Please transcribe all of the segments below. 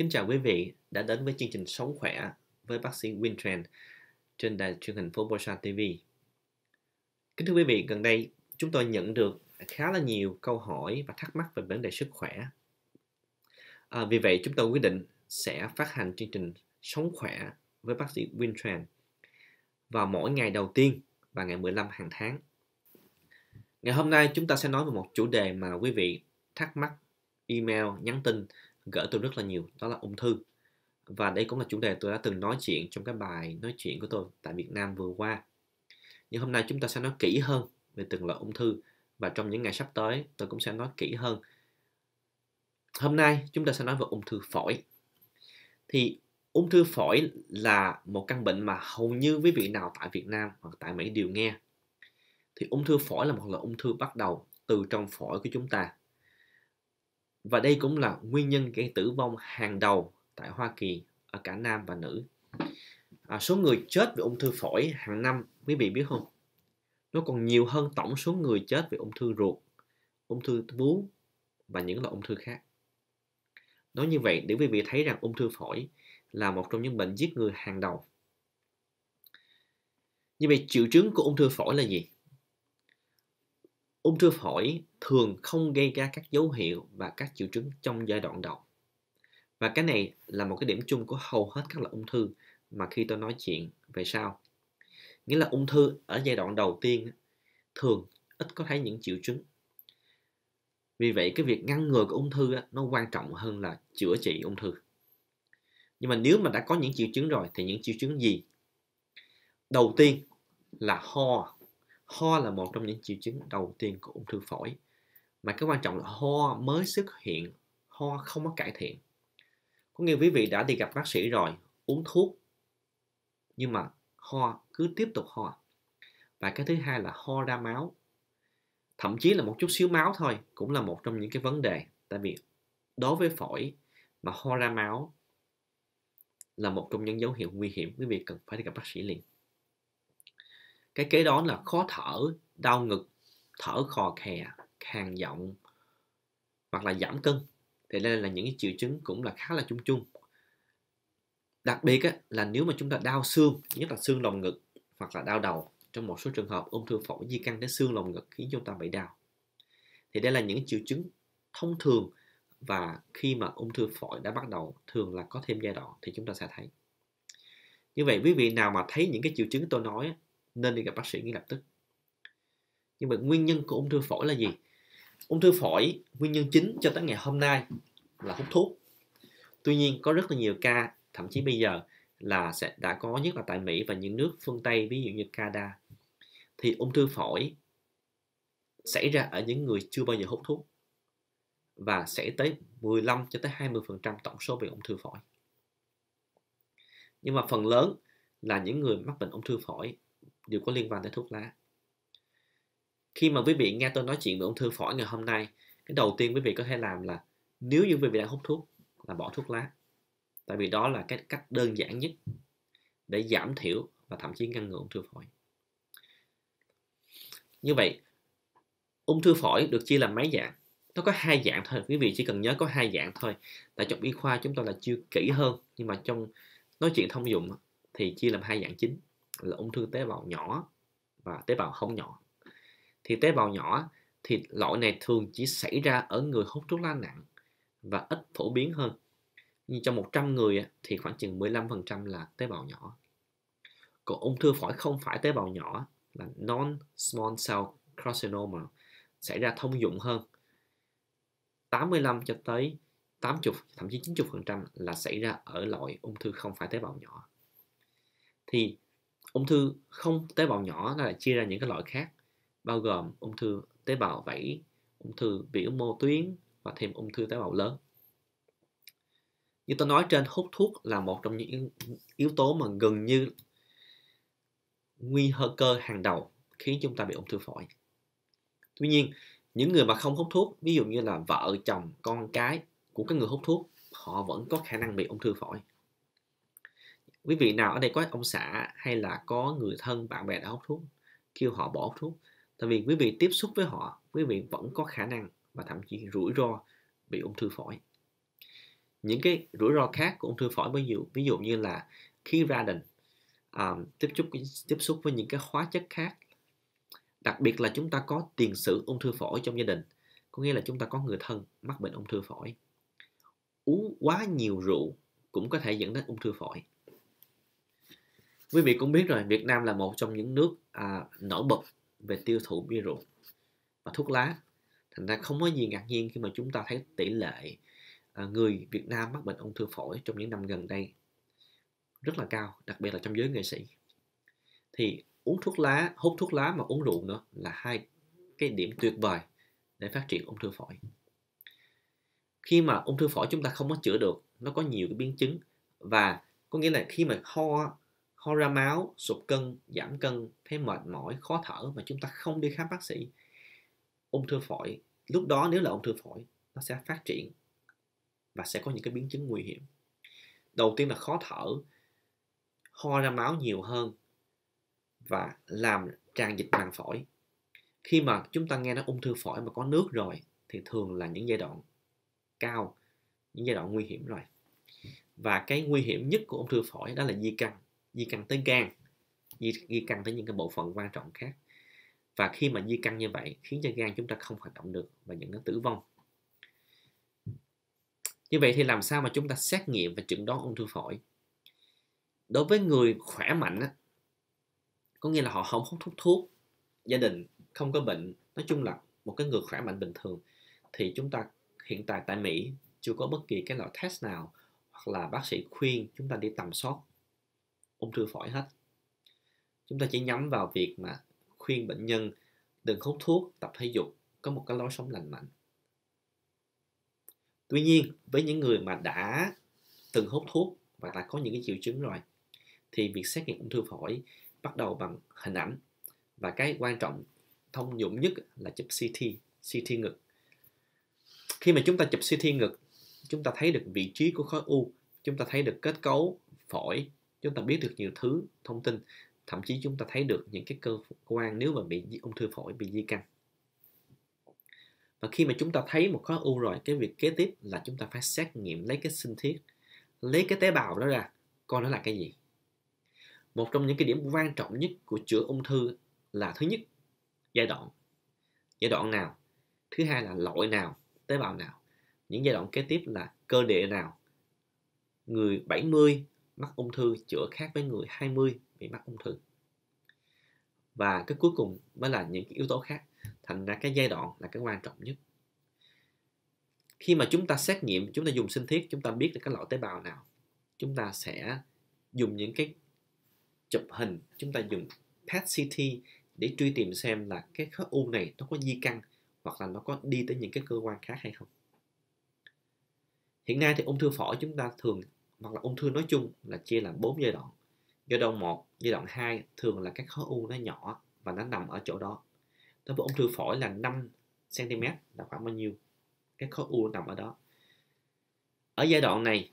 Kính chào quý vị đã đến với chương trình Sống Khỏe với bác sĩ Wintran trên đài truyền hình phố Bosa TV. Kính thưa quý vị, gần đây chúng tôi nhận được khá là nhiều câu hỏi và thắc mắc về vấn đề sức khỏe. À, vì vậy chúng tôi quyết định sẽ phát hành chương trình Sống Khỏe với bác sĩ Wintran vào mỗi ngày đầu tiên và ngày 15 hàng tháng. Ngày hôm nay chúng ta sẽ nói về một chủ đề mà quý vị thắc mắc, email, nhắn tin gỡ tôi rất là nhiều đó là ung thư và đây cũng là chủ đề tôi đã từng nói chuyện trong các bài nói chuyện của tôi tại Việt Nam vừa qua nhưng hôm nay chúng ta sẽ nói kỹ hơn về từng loại ung thư và trong những ngày sắp tới tôi cũng sẽ nói kỹ hơn hôm nay chúng ta sẽ nói về ung thư phổi thì ung thư phổi là một căn bệnh mà hầu như quý vị nào tại Việt Nam hoặc tại Mỹ đều nghe thì ung thư phổi là một loại ung thư bắt đầu từ trong phổi của chúng ta và đây cũng là nguyên nhân gây tử vong hàng đầu tại Hoa Kỳ ở cả nam và nữ. À, số người chết vì ung thư phổi hàng năm, quý vị biết không? Nó còn nhiều hơn tổng số người chết vì ung thư ruột, ung thư vú và những loại ung thư khác. Nói như vậy để quý vị thấy rằng ung thư phổi là một trong những bệnh giết người hàng đầu. Như vậy triệu chứng của ung thư phổi là gì? ung thư phổi thường không gây ra các dấu hiệu và các triệu chứng trong giai đoạn đầu. Và cái này là một cái điểm chung của hầu hết các loại ung thư mà khi tôi nói chuyện về sao Nghĩa là ung thư ở giai đoạn đầu tiên thường ít có thấy những triệu chứng. Vì vậy cái việc ngăn ngừa của ung thư nó quan trọng hơn là chữa trị ung thư. Nhưng mà nếu mà đã có những triệu chứng rồi thì những triệu chứng gì? Đầu tiên là ho ho là một trong những triệu chứng đầu tiên của ung thư phổi mà cái quan trọng là ho mới xuất hiện ho không có cải thiện có nghĩa quý vị đã đi gặp bác sĩ rồi uống thuốc nhưng mà ho cứ tiếp tục ho và cái thứ hai là ho ra máu thậm chí là một chút xíu máu thôi cũng là một trong những cái vấn đề tại vì đối với phổi mà ho ra máu là một trong những dấu hiệu nguy hiểm quý vị cần phải đi gặp bác sĩ liền cái kế đó là khó thở đau ngực thở khò khè khàn giọng hoặc là giảm cân thì đây là những cái triệu chứng cũng là khá là chung chung đặc biệt á, là nếu mà chúng ta đau xương nhất là xương lồng ngực hoặc là đau đầu trong một số trường hợp ung thư phổi di căn đến xương lồng ngực khiến chúng ta bị đau thì đây là những triệu chứng thông thường và khi mà ung thư phổi đã bắt đầu thường là có thêm giai đoạn thì chúng ta sẽ thấy như vậy quý vị nào mà thấy những cái triệu chứng tôi nói nên đi gặp bác sĩ ngay lập tức nhưng mà nguyên nhân của ung thư phổi là gì ung thư phổi nguyên nhân chính cho tới ngày hôm nay là hút thuốc tuy nhiên có rất là nhiều ca thậm chí bây giờ là sẽ đã có nhất là tại Mỹ và những nước phương Tây ví dụ như Canada thì ung thư phổi xảy ra ở những người chưa bao giờ hút thuốc và sẽ tới 15 cho tới 20% tổng số bệnh ung thư phổi. Nhưng mà phần lớn là những người mắc bệnh ung thư phổi đều có liên quan tới thuốc lá khi mà quý vị nghe tôi nói chuyện về ung thư phổi ngày hôm nay cái đầu tiên quý vị có thể làm là nếu như quý vị đang hút thuốc là bỏ thuốc lá tại vì đó là cái cách đơn giản nhất để giảm thiểu và thậm chí ngăn ngừa ung thư phổi như vậy ung thư phổi được chia làm mấy dạng nó có hai dạng thôi quý vị chỉ cần nhớ có hai dạng thôi tại trong y khoa chúng ta là chưa kỹ hơn nhưng mà trong nói chuyện thông dụng thì chia làm hai dạng chính là ung thư tế bào nhỏ và tế bào không nhỏ thì tế bào nhỏ thì loại này thường chỉ xảy ra ở người hút thuốc lá nặng và ít phổ biến hơn như trong 100 người thì khoảng chừng 15% là tế bào nhỏ còn ung thư phổi không phải tế bào nhỏ là non-small cell carcinoma xảy ra thông dụng hơn 85 cho tới 80 thậm chí 90% là xảy ra ở loại ung thư không phải tế bào nhỏ thì ung thư không tế bào nhỏ nó lại chia ra những cái loại khác bao gồm ung thư tế bào vẫy ung thư biểu mô tuyến và thêm ung thư tế bào lớn như tôi nói trên hút thuốc là một trong những yếu tố mà gần như nguy cơ hàng đầu khiến chúng ta bị ung thư phổi tuy nhiên những người mà không hút thuốc ví dụ như là vợ chồng con cái của các người hút thuốc họ vẫn có khả năng bị ung thư phổi quý vị nào ở đây có ông xã hay là có người thân bạn bè đã hút thuốc kêu họ bỏ hút thuốc tại vì quý vị tiếp xúc với họ quý vị vẫn có khả năng và thậm chí rủi ro bị ung thư phổi những cái rủi ro khác của ung thư phổi ví dụ ví dụ như là khi ra đình um, tiếp xúc tiếp xúc với những cái hóa chất khác đặc biệt là chúng ta có tiền sử ung thư phổi trong gia đình có nghĩa là chúng ta có người thân mắc bệnh ung thư phổi uống quá nhiều rượu cũng có thể dẫn đến ung thư phổi quý vị cũng biết rồi Việt Nam là một trong những nước à, nổi bật về tiêu thụ bia rượu và thuốc lá thành ra không có gì ngạc nhiên khi mà chúng ta thấy tỷ lệ à, người Việt Nam mắc bệnh ung thư phổi trong những năm gần đây rất là cao đặc biệt là trong giới nghệ sĩ thì uống thuốc lá hút thuốc lá mà uống rượu nữa là hai cái điểm tuyệt vời để phát triển ung thư phổi khi mà ung thư phổi chúng ta không có chữa được nó có nhiều cái biến chứng và có nghĩa là khi mà ho ho ra máu, sụt cân, giảm cân, thấy mệt mỏi, khó thở mà chúng ta không đi khám bác sĩ ung thư phổi lúc đó nếu là ung thư phổi nó sẽ phát triển và sẽ có những cái biến chứng nguy hiểm đầu tiên là khó thở ho ra máu nhiều hơn và làm tràn dịch màng phổi khi mà chúng ta nghe nói ung thư phổi mà có nước rồi thì thường là những giai đoạn cao những giai đoạn nguy hiểm rồi và cái nguy hiểm nhất của ung thư phổi đó là di căn di căn tới gan di, di căn tới những cái bộ phận quan trọng khác và khi mà di căn như vậy khiến cho gan chúng ta không hoạt động được và những đến tử vong như vậy thì làm sao mà chúng ta xét nghiệm và chẩn đoán ung thư phổi đối với người khỏe mạnh á, có nghĩa là họ không hút thuốc thuốc gia đình không có bệnh nói chung là một cái người khỏe mạnh bình thường thì chúng ta hiện tại tại Mỹ chưa có bất kỳ cái loại test nào hoặc là bác sĩ khuyên chúng ta đi tầm soát ung thư phổi hết chúng ta chỉ nhắm vào việc mà khuyên bệnh nhân đừng hút thuốc tập thể dục có một cái lối sống lành mạnh tuy nhiên với những người mà đã từng hút thuốc và đã có những cái triệu chứng rồi thì việc xét nghiệm ung thư phổi bắt đầu bằng hình ảnh và cái quan trọng thông dụng nhất là chụp CT CT ngực khi mà chúng ta chụp CT ngực chúng ta thấy được vị trí của khối u chúng ta thấy được kết cấu phổi chúng ta biết được nhiều thứ thông tin thậm chí chúng ta thấy được những cái cơ quan nếu mà bị ung thư phổi bị di căn và khi mà chúng ta thấy một khối u rồi cái việc kế tiếp là chúng ta phải xét nghiệm lấy cái sinh thiết lấy cái tế bào đó ra coi nó là cái gì một trong những cái điểm quan trọng nhất của chữa ung thư là thứ nhất giai đoạn giai đoạn nào thứ hai là loại nào tế bào nào những giai đoạn kế tiếp là cơ địa nào người 70 mắc ung thư chữa khác với người 20 bị mắc ung thư và cái cuối cùng mới là những yếu tố khác thành ra cái giai đoạn là cái quan trọng nhất khi mà chúng ta xét nghiệm chúng ta dùng sinh thiết chúng ta biết được cái loại tế bào nào chúng ta sẽ dùng những cái chụp hình chúng ta dùng PET CT để truy tìm xem là cái khối u này nó có di căn hoặc là nó có đi tới những cái cơ quan khác hay không hiện nay thì ung thư phổi chúng ta thường hoặc là ung thư nói chung là chia làm 4 giai đoạn. Giai đoạn 1, giai đoạn 2 thường là các khối u nó nhỏ và nó nằm ở chỗ đó. Đối với ung thư phổi là 5 cm là khoảng bao nhiêu? Các khối u nằm ở đó. Ở giai đoạn này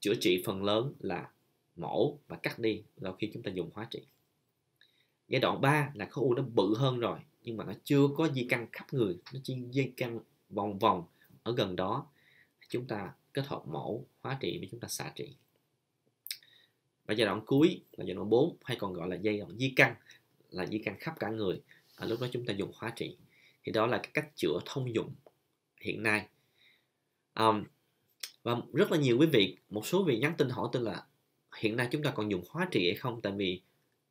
chữa trị phần lớn là mổ và cắt đi sau khi chúng ta dùng hóa trị. Giai đoạn 3 là khối u nó bự hơn rồi nhưng mà nó chưa có di căn khắp người, nó chỉ di căn vòng vòng ở gần đó. Chúng ta kết hợp mẫu hóa trị và chúng ta xạ trị và giai đoạn cuối là giai đoạn 4 hay còn gọi là giai đoạn di căn là di căn khắp cả người à, lúc đó chúng ta dùng hóa trị thì đó là cái cách chữa thông dụng hiện nay um, và rất là nhiều quý vị một số vị nhắn tin hỏi tôi là hiện nay chúng ta còn dùng hóa trị hay không tại vì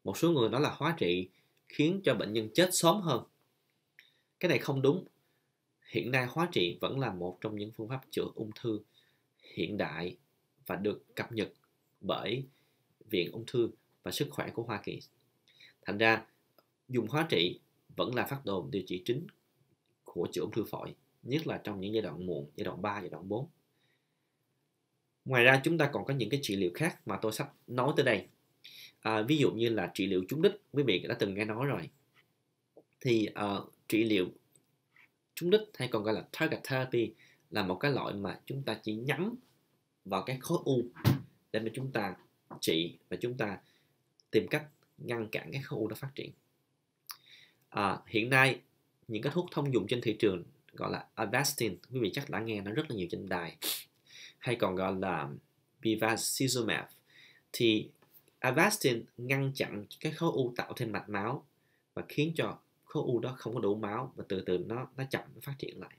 một số người nói là hóa trị khiến cho bệnh nhân chết sớm hơn cái này không đúng hiện nay hóa trị vẫn là một trong những phương pháp chữa ung thư hiện đại và được cập nhật bởi Viện Ung thư và Sức khỏe của Hoa Kỳ. Thành ra, dùng hóa trị vẫn là phát đồ điều trị chính của chữa ung thư phổi, nhất là trong những giai đoạn muộn, giai đoạn 3, giai đoạn 4. Ngoài ra chúng ta còn có những cái trị liệu khác mà tôi sắp nói tới đây. À, ví dụ như là trị liệu trúng đích, quý vị đã từng nghe nói rồi. Thì uh, trị liệu trúng đích hay còn gọi là target therapy là một cái loại mà chúng ta chỉ nhắm vào cái khối u để mà chúng ta trị và chúng ta tìm cách ngăn cản cái khối u đó phát triển à, hiện nay những cái thuốc thông dụng trên thị trường gọi là Avastin quý vị chắc đã nghe nó rất là nhiều trên đài hay còn gọi là Bevacizumab. thì Avastin ngăn chặn cái khối u tạo thêm mạch máu và khiến cho khối u đó không có đủ máu và từ từ nó nó chậm nó phát triển lại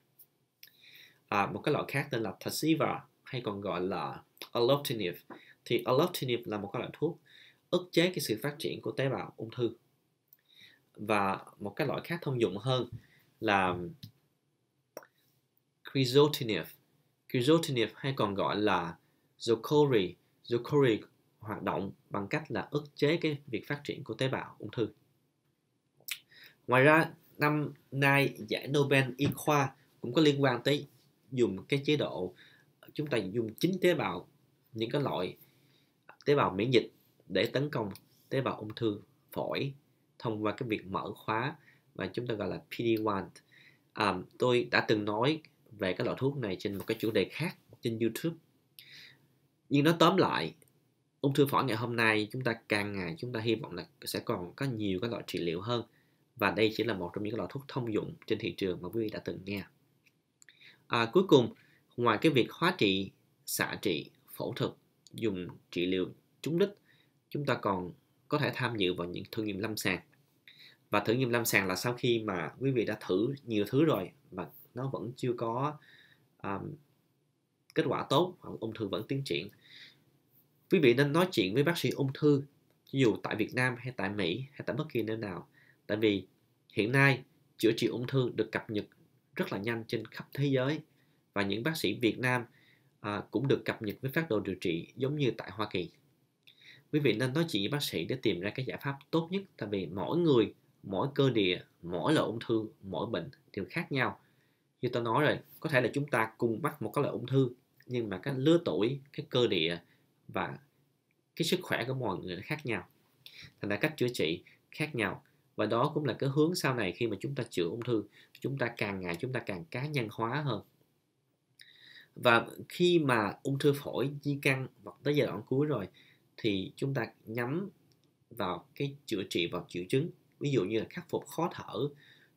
à, một cái loại khác tên là tasiva hay còn gọi là Allotinib thì Allotinib là một cái loại thuốc ức chế cái sự phát triển của tế bào ung thư và một cái loại khác thông dụng hơn là Crizotinib Crizotinib hay còn gọi là Zocori Zocori hoạt động bằng cách là ức chế cái việc phát triển của tế bào ung thư ngoài ra năm nay giải Nobel y khoa cũng có liên quan tới dùng cái chế độ chúng ta dùng chính tế bào những cái loại tế bào miễn dịch để tấn công tế bào ung thư phổi thông qua cái việc mở khóa và chúng ta gọi là PD1. À, tôi đã từng nói về cái loại thuốc này trên một cái chủ đề khác trên YouTube. Nhưng nó tóm lại, ung thư phổi ngày hôm nay chúng ta càng ngày chúng ta hy vọng là sẽ còn có nhiều các loại trị liệu hơn và đây chỉ là một trong những loại thuốc thông dụng trên thị trường mà quý vị đã từng nghe à, cuối cùng ngoài cái việc hóa trị xạ trị phẫu thuật dùng trị liệu trúng đích chúng ta còn có thể tham dự vào những thử nghiệm lâm sàng và thử nghiệm lâm sàng là sau khi mà quý vị đã thử nhiều thứ rồi và nó vẫn chưa có um, kết quả tốt hoặc ung thư vẫn tiến triển quý vị nên nói chuyện với bác sĩ ung thư dù tại Việt Nam hay tại Mỹ hay tại bất kỳ nơi nào tại vì hiện nay chữa trị ung thư được cập nhật rất là nhanh trên khắp thế giới và những bác sĩ Việt Nam à, cũng được cập nhật với phát đồ điều trị giống như tại Hoa Kỳ. Quý vị nên nói chuyện với bác sĩ để tìm ra cái giải pháp tốt nhất tại vì mỗi người, mỗi cơ địa, mỗi loại ung thư, mỗi bệnh đều khác nhau. Như tôi nói rồi, có thể là chúng ta cùng mắc một cái loại ung thư nhưng mà cái lứa tuổi, cái cơ địa và cái sức khỏe của mọi người khác nhau. Thành ra cách chữa trị khác nhau và đó cũng là cái hướng sau này khi mà chúng ta chữa ung thư chúng ta càng ngày chúng ta càng cá nhân hóa hơn và khi mà ung thư phổi di căn hoặc tới giai đoạn cuối rồi thì chúng ta nhắm vào cái chữa trị và triệu chứng ví dụ như là khắc phục khó thở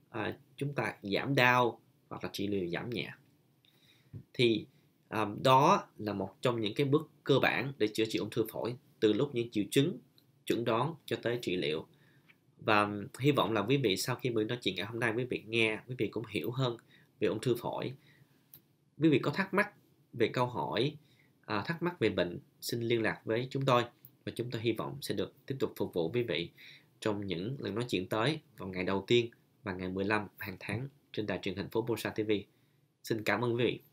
à, chúng ta giảm đau hoặc là trị liệu giảm nhẹ thì à, đó là một trong những cái bước cơ bản để chữa trị ung thư phổi từ lúc những triệu chứng chuẩn đoán cho tới trị liệu và hy vọng là quý vị sau khi buổi nói chuyện ngày hôm nay quý vị nghe quý vị cũng hiểu hơn về ung thư phổi quý vị có thắc mắc về câu hỏi à, thắc mắc về bệnh xin liên lạc với chúng tôi và chúng tôi hy vọng sẽ được tiếp tục phục vụ quý vị trong những lần nói chuyện tới vào ngày đầu tiên và ngày 15 hàng tháng trên đài truyền hình phố Bosa TV. Xin cảm ơn quý vị.